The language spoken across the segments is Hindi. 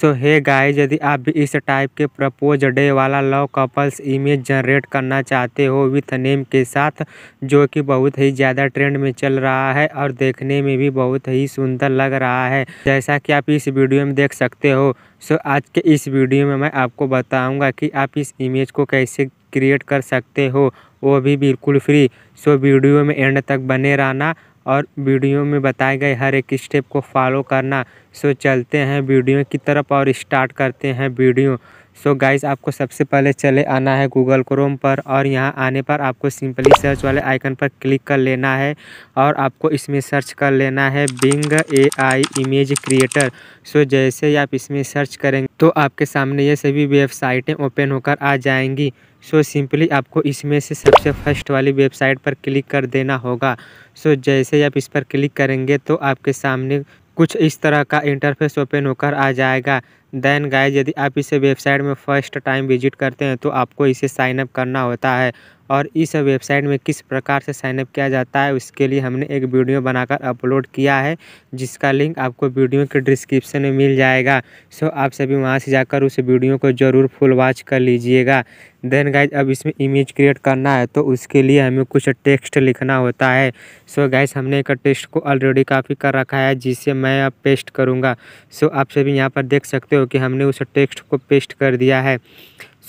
सो हे गाइस यदि आप भी इस टाइप के प्रपोज डे वाला लव कपल्स इमेज जनरेट करना चाहते हो विथ नेम के साथ जो कि बहुत ही ज़्यादा ट्रेंड में चल रहा है और देखने में भी बहुत ही सुंदर लग रहा है जैसा कि आप इस वीडियो में देख सकते हो सो आज के इस वीडियो में मैं आपको बताऊँगा कि आप इस इमेज को कैसे क्रिएट कर सकते हो वो भी बिल्कुल फ्री सो वीडियो में एंड तक बने रहना और वीडियो में बताए गए हर एक स्टेप को फॉलो करना सो चलते हैं वीडियो की तरफ और स्टार्ट करते हैं वीडियो सो so गाइज आपको सबसे पहले चले आना है गूगल क्रोम पर और यहाँ आने पर आपको सिंपली सर्च वाले आइकन पर क्लिक कर लेना है और आपको इसमें सर्च कर लेना है Bing A I image creator so जैसे ही आप इसमें सर्च करेंगे तो आपके सामने ये सभी वेबसाइटें ओपन होकर आ जाएंगी सो so, सिंपली आपको इसमें से सबसे फर्स्ट वाली वेबसाइट पर क्लिक कर देना होगा सो so, जैसे ही आप इस पर क्लिक करेंगे तो आपके सामने कुछ इस तरह का इंटरफेस ओपन होकर आ जाएगा देन गाइस यदि आप इसे वेबसाइट में फर्स्ट टाइम विजिट करते हैं तो आपको इसे साइनअप करना होता है और इस वेबसाइट में किस प्रकार से साइनअप किया जाता है उसके लिए हमने एक वीडियो बनाकर अपलोड किया है जिसका लिंक आपको वीडियो के डिस्क्रिप्शन में मिल जाएगा सो आप सभी वहाँ से जाकर उस वीडियो को ज़रूर फुल वॉच कर लीजिएगा देन गाइज अब इसमें इमेज क्रिएट करना है तो उसके लिए हमें कुछ टेक्स्ट लिखना होता है सो so गाइज हमने एक टेक्स्ट को ऑलरेडी काफ़ी कर रखा है जिसे मैं अब पेस्ट करूँगा सो so आप सभी यहाँ पर देख सकते हो कि हमने उस टेक्स्ट को पेस्ट कर दिया है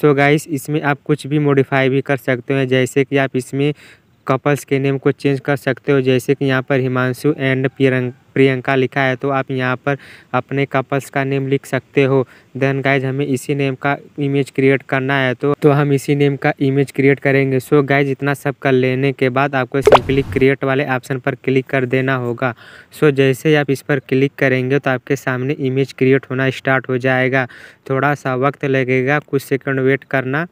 सो so गाइस इसमें आप कुछ भी मॉडिफाई भी कर सकते हैं जैसे कि आप इसमें कपल्स के नेम को चेंज कर सकते हो जैसे कि यहाँ पर हिमांशु एंड प्रियंका प्रियंका लिखा है तो आप यहाँ पर अपने कपल्स का नेम लिख सकते हो देन गाइज हमें इसी नेम का इमेज क्रिएट करना है तो तो हम इसी नेम का इमेज क्रिएट करेंगे सो so गाइज इतना सब कर लेने के बाद आपको सिंपली क्रिएट वाले ऑप्शन पर क्लिक कर देना होगा सो so जैसे आप इस पर क्लिक करेंगे तो आपके सामने इमेज क्रिएट होना स्टार्ट हो जाएगा थोड़ा सा वक्त लगेगा कुछ सेकेंड वेट करना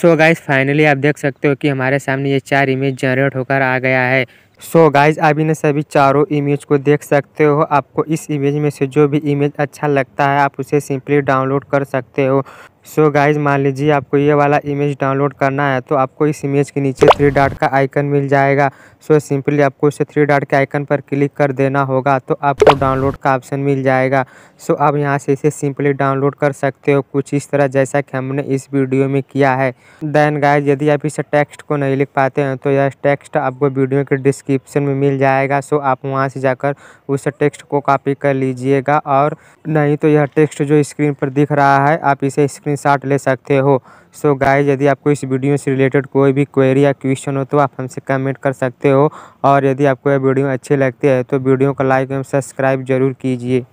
सो गाइज फाइनली आप देख सकते हो कि हमारे सामने ये चार इमेज जनरेट होकर आ गया है सो so गाइज आप इन सभी चारों इमेज को देख सकते हो आपको इस इमेज में से जो भी इमेज अच्छा लगता है आप उसे सिंपली डाउनलोड कर सकते हो सो गाइज मान लीजिए आपको ये वाला इमेज डाउनलोड करना है तो आपको इस इमेज के नीचे थ्री डॉट का आइकन मिल जाएगा सो so सिंपली आपको इसे थ्री डॉट के आइकन पर क्लिक कर देना होगा तो आपको डाउनलोड का ऑप्शन मिल जाएगा सो so आप यहाँ से इसे सिंपली डाउनलोड कर सकते हो कुछ इस तरह जैसा कि हमने इस वीडियो में किया है देन गाइज यदि आप इसे टेक्स्ट को नहीं लिख पाते हैं तो यह टेक्स्ट आपको वीडियो के डिस्क्रिप्शन में मिल जाएगा सो so आप वहाँ से जाकर उस टेक्स्ट को कॉपी कर लीजिएगा और नहीं तो यह टेक्स्ट जो स्क्रीन पर दिख रहा है आप इसे स्क्रीन स्क्रीनशॉट ले सकते हो सो so यदि आपको इस वीडियो से रिलेटेड कोई भी क्वेरी या क्वेश्चन हो तो आप हमसे कमेंट कर सकते हो और यदि आपको यह वीडियो अच्छी लगती है तो वीडियो को लाइक एवं सब्सक्राइब जरूर कीजिए